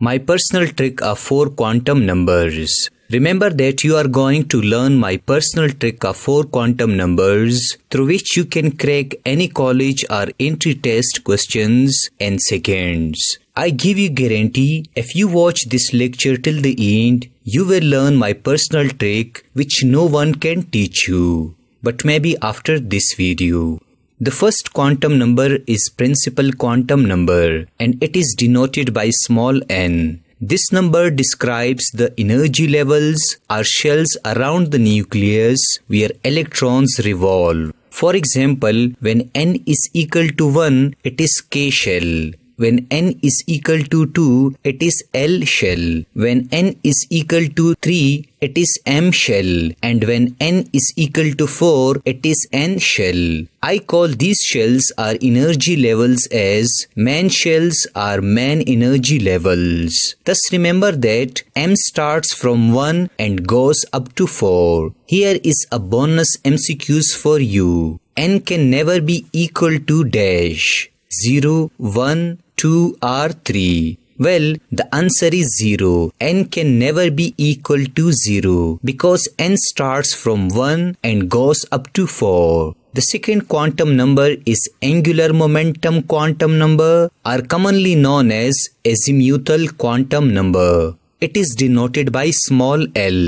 My personal trick of four quantum numbers. Remember that you are going to learn my personal trick of four quantum numbers through which you can crack any college or entry test questions in seconds. I give you guarantee if you watch this lecture till the end, you will learn my personal trick which no one can teach you. But maybe after this video. The first quantum number is principal quantum number and it is denoted by small n. This number describes the energy levels or shells around the nucleus where electrons revolve. For example, when n is equal to 1, it is K shell. When n is equal to 2, it is L shell. When n is equal to 3, it is M shell. And when n is equal to 4, it is N shell. I call these shells are energy levels as man shells are man energy levels. Thus remember that M starts from 1 and goes up to 4. Here is a bonus MCQs for you. N can never be equal to dash 0, 1, 2 or 3? Well, the answer is 0. n can never be equal to 0 because n starts from 1 and goes up to 4. The second quantum number is angular momentum quantum number or commonly known as azimuthal quantum number. It is denoted by small l.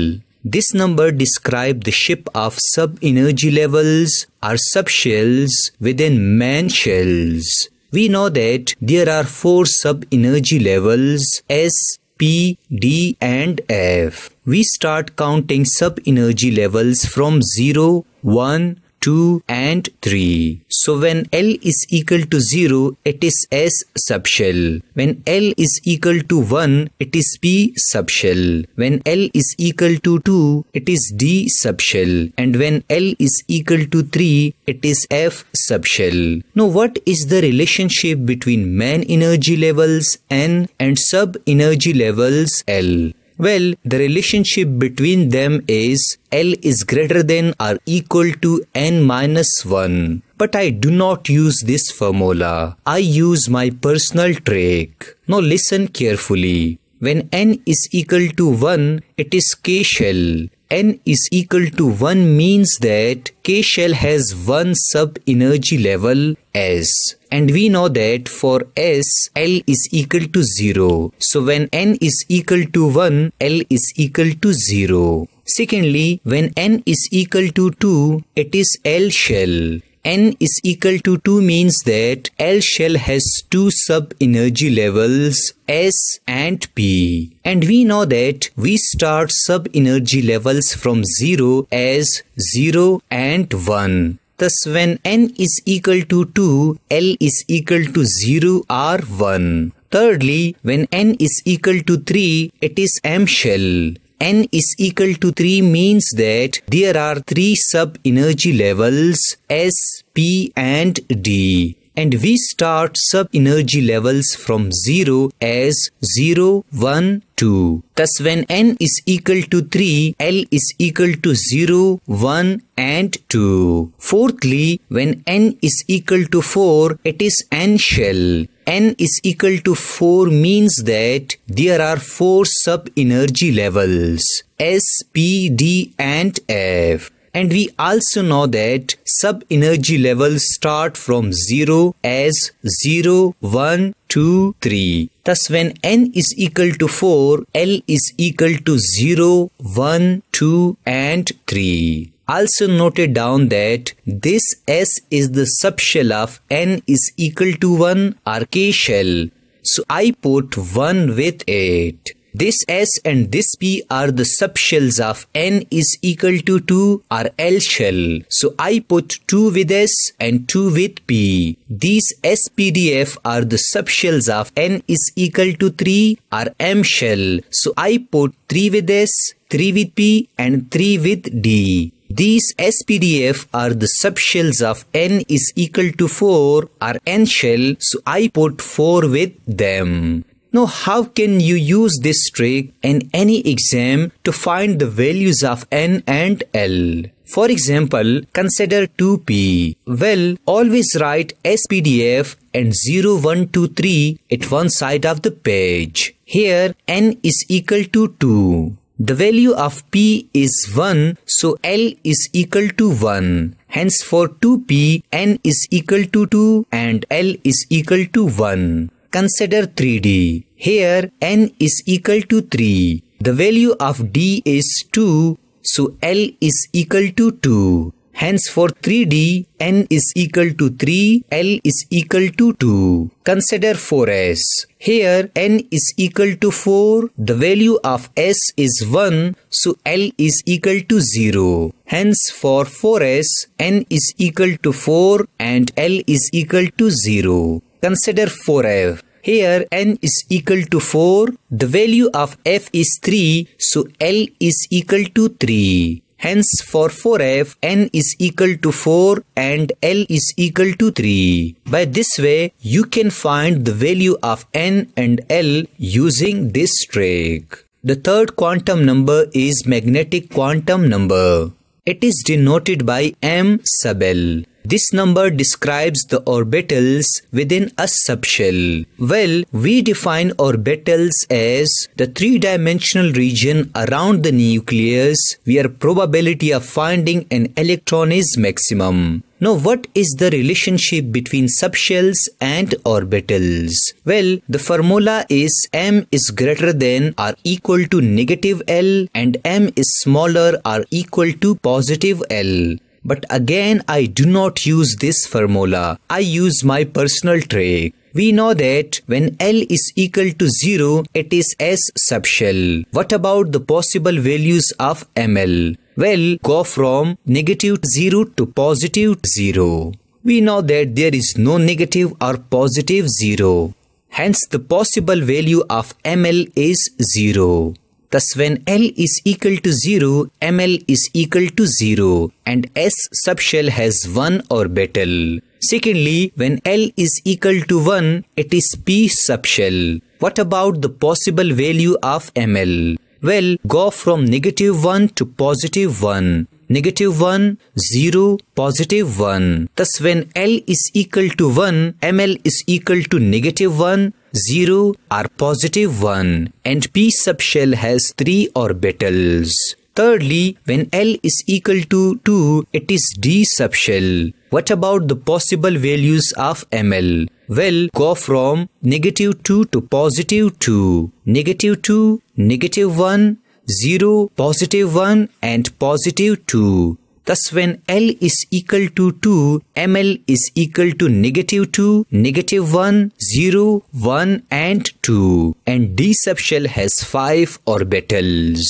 This number describes the shape of sub-energy levels or subshells within main shells. We know that there are four sub-energy levels S, P, D and F. We start counting sub-energy levels from 0, 1, 2 and 3. So when L is equal to 0, it is S subshell. When L is equal to 1, it is P subshell. When L is equal to 2, it is D subshell. And when L is equal to 3, it is F subshell. Now what is the relationship between main energy levels N and sub energy levels L? Well, the relationship between them is L is greater than or equal to n minus 1. But I do not use this formula. I use my personal trick. Now listen carefully. When n is equal to 1, it is k shell n is equal to 1 means that K shell has one sub energy level S. And we know that for S, L is equal to 0. So when n is equal to 1, L is equal to 0. Secondly, when n is equal to 2, it is L shell n is equal to 2 means that L shell has two sub-energy levels S and P. And we know that we start sub-energy levels from 0 as 0 and 1. Thus, when n is equal to 2, L is equal to 0 or 1. Thirdly, when n is equal to 3, it is M shell n is equal to 3 means that there are three sub-energy levels S, P and D and we start sub-energy levels from 0 as 0, 1, 2. Thus when n is equal to 3, L is equal to 0, 1 and 2. Fourthly, when n is equal to 4, it is n shell n is equal to 4 means that there are 4 sub-energy levels S, P, D and F and we also know that sub energy levels start from 0 as 0 1 2 3 thus when n is equal to 4 l is equal to 0 1 2 and 3 also noted down that this S is the subshell of N is equal to 1 RK shell. So I put 1 with it. This S and this P are the subshells of N is equal to 2 are L shell. So I put 2 with S and 2 with P. These SPDF are the subshells of N is equal to 3 are M shell. So I put 3 with S, 3 with P and 3 with D. These SPDF are the subshells of n is equal to 4 are n shell so I put 4 with them. Now, how can you use this trick in any exam to find the values of n and l? For example, consider 2p. Well, always write SPDF and 0123 at one side of the page. Here, n is equal to 2. The value of p is 1, so l is equal to 1. Hence for 2p, n is equal to 2 and l is equal to 1. Consider 3D. Here n is equal to 3. The value of d is 2, so L is equal to 2. Hence for 3D, n is equal to 3, L is equal to 2. Consider 4S. Here n is equal to 4, the value of s is 1, so L is equal to 0. Hence for 4S, n is equal to 4 and L is equal to 0. Consider 4f. Here n is equal to 4, the value of f is 3, so L is equal to 3. Hence for 4f, n is equal to 4 and L is equal to 3. By this way, you can find the value of n and L using this trick. The third quantum number is magnetic quantum number. It is denoted by M sub L. This number describes the orbitals within a subshell. Well, we define orbitals as the three-dimensional region around the nucleus where probability of finding an electron is maximum. Now what is the relationship between subshells and orbitals? Well, the formula is m is greater than or equal to negative L and m is smaller or equal to positive L. But again, I do not use this formula. I use my personal trick. We know that when L is equal to 0, it is S subshell. What about the possible values of ML? Well, go from negative 0 to positive 0. We know that there is no negative or positive 0. Hence, the possible value of ML is 0. Thus when L is equal to 0, ML is equal to 0 and S subshell has 1 orbital. Secondly, when L is equal to 1, it is P subshell. What about the possible value of ML? Well, go from negative 1 to positive 1 negative 1, 0, positive 1. Thus when L is equal to 1, ML is equal to negative 1, 0 are positive 1 and P subshell has 3 orbitals. Thirdly, when L is equal to 2, it is D subshell. What about the possible values of ML? Well, go from negative 2 to positive 2, negative 2, negative 1, 0, positive 1 and positive 2. Thus when L is equal to 2, ML is equal to negative 2, negative 1, 0, 1 and 2 and D subshell has 5 orbitals.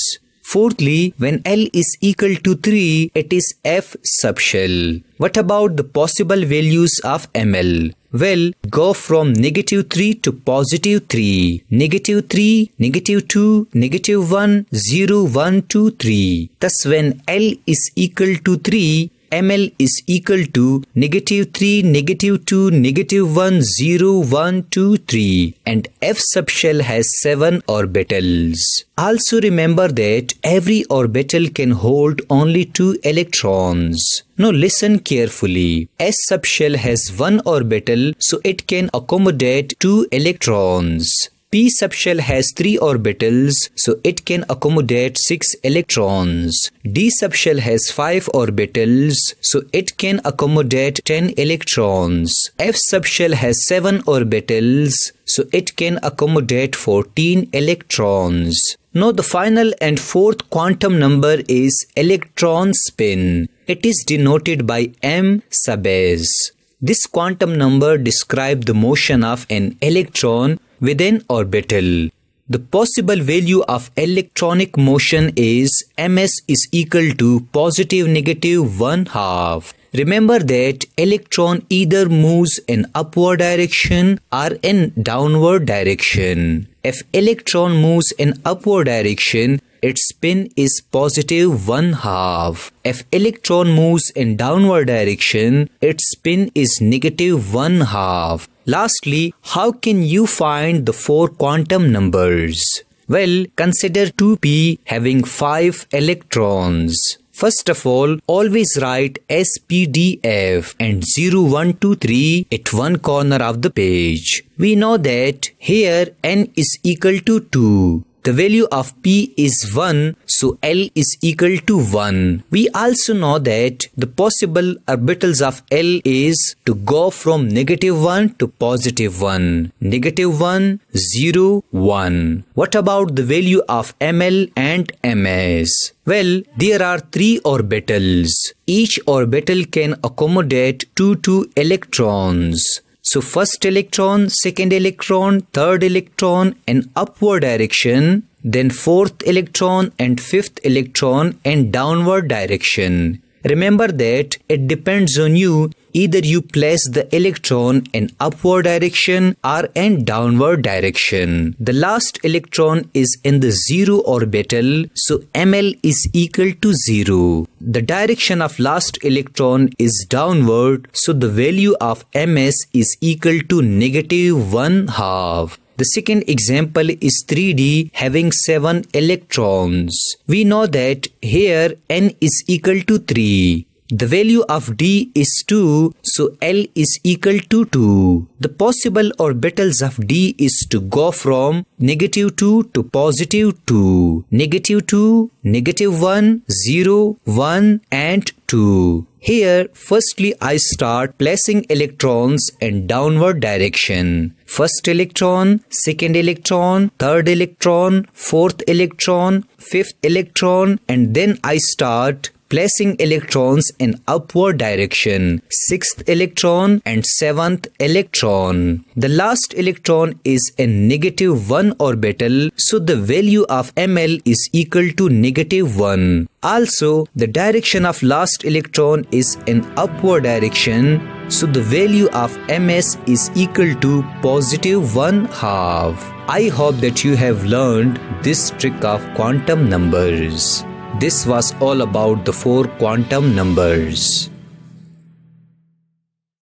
Fourthly, when L is equal to 3, it is F subshell. What about the possible values of ML? Well, go from negative 3 to positive 3. Negative 3, negative 2, negative 1, 0, 1, 2, 3. Thus, when L is equal to 3, ml is equal to negative 3, negative 2, negative 1, 0, 1, 2, 3 and F subshell has 7 orbitals. Also remember that every orbital can hold only 2 electrons. Now listen carefully. S subshell has 1 orbital so it can accommodate 2 electrons. P subshell has three orbitals, so it can accommodate six electrons. D subshell has five orbitals, so it can accommodate 10 electrons. F subshell has seven orbitals, so it can accommodate 14 electrons. Now the final and fourth quantum number is electron spin. It is denoted by M sub s. This quantum number describes the motion of an electron within orbital. The possible value of electronic motion is ms is equal to positive negative 1 half. Remember that electron either moves in upward direction or in downward direction. If electron moves in upward direction, its spin is positive one half. If electron moves in downward direction, its spin is negative one half. Lastly, how can you find the four quantum numbers? Well, consider 2p having 5 electrons. First of all, always write SPDF and 0123 at one corner of the page. We know that here n is equal to 2 the value of P is 1, so L is equal to 1. We also know that the possible orbitals of L is to go from negative 1 to positive 1. Negative 1, 0, 1. What about the value of ML and MS? Well, there are three orbitals. Each orbital can accommodate 2 2 electrons. So first electron, second electron, third electron in upward direction, then fourth electron and fifth electron in downward direction. Remember that it depends on you either you place the electron in upward direction or in downward direction. The last electron is in the zero orbital, so ml is equal to zero. The direction of last electron is downward, so the value of ms is equal to negative one half. The second example is 3D having 7 electrons. We know that here n is equal to 3. The value of D is 2, so L is equal to 2. The possible orbitals of D is to go from negative 2 to positive 2, negative 2, negative 1, 0, 1 and 2. Here, firstly I start placing electrons in downward direction. First electron, second electron, third electron, fourth electron, fifth electron and then I start placing electrons in upward direction, sixth electron and seventh electron. The last electron is in negative negative 1 orbital, so the value of ml is equal to negative 1. Also, the direction of last electron is in upward direction, so the value of ms is equal to positive 1 half. I hope that you have learned this trick of quantum numbers. This was all about the four quantum numbers.